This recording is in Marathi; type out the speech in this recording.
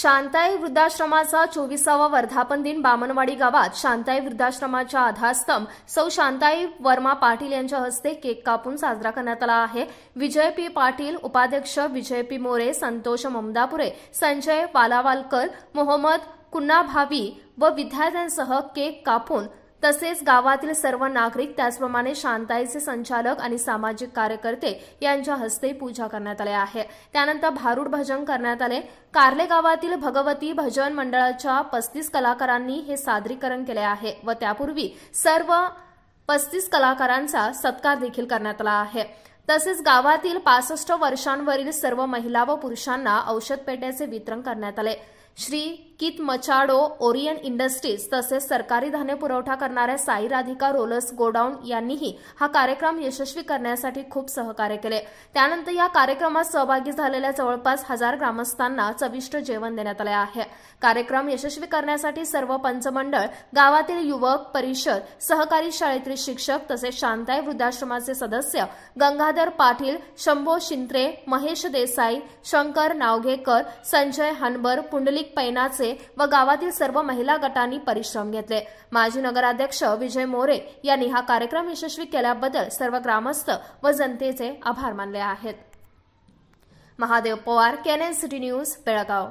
शांताई वृद्धाश्रमाचा चोवीसावा वर्धापन दिन बामनवाडी गावात शांताई वृद्धाश्रमाच्या आधारस्तंभ सौ शांताई वर्मा पाटील यांच्या हस्ते केक कापून साजरा करण्यात आला आहे विजय पी पाटील उपाध्यक्ष विजय पी मोरे संतोष ममदापुरे संजय वालावालकर मोहम्मद कुन्ना भावी व विद्यार्थ्यांसह केक कापून तसेच गावातील सर्व नागरिक त्याचप्रमाणे शांताईचे संचालक आणि सामाजिक कार्यकर्ते यांच्या हस्ते पूजा करण्यात आल्या आहे त्यानंतर भारूड भजन करण्यात आले कार्ले गावातील भगवती भजन मंडळाच्या पस्तीस कलाकारांनी हे सादरीकरण केले आहे व त्यापूर्वी सर्व पस्तीस कलाकारांचा सत्कार देखील करण्यात आला आहे तसेच गावातील पासष्ट वर्षांवरील सर्व महिला व पुरुषांना औषध पेट्याचे वितरण करण्यात आले श्री कित मचाडो ओरियन इंडस्ट्रीज तसेच सरकारी धान्य पुरवठा करणाऱ्या साई राधिका रोलर्स गोडाऊन यांनीही हा कार्यक्रम यशस्वी करण्यासाठी खूप सहकार्य केले त्यानंतर या कार्यक्रमात सहभागी झालेल्या जवळपास हजार ग्रामस्थांना चविष्ट जेवण देण्यात आले आहे कार्यक्रम यशस्वी करण्यासाठी सर्व पंचमंडळ गावातील युवक परिषद सहकारी शाळेतील शिक्षक तसेच शांताय वृद्धाश्रमाचे सदस्य गंगाधर पाटील शंभो शिंत्रे महेश देसाई शंकर नावघेकर संजय हनबर पुंडली सैनिक पैनाचे व गावातील सर्व महिला गटांनी परिश्रम घेतले माजी नगराध्यक्ष विजय मोरे यांनी हा कार्यक्रम यशस्वी केल्याबद्दल सर्व ग्रामस्थ व जनतेचे आभार मानले आहेत Mahadev Pawar cane city news Belgaum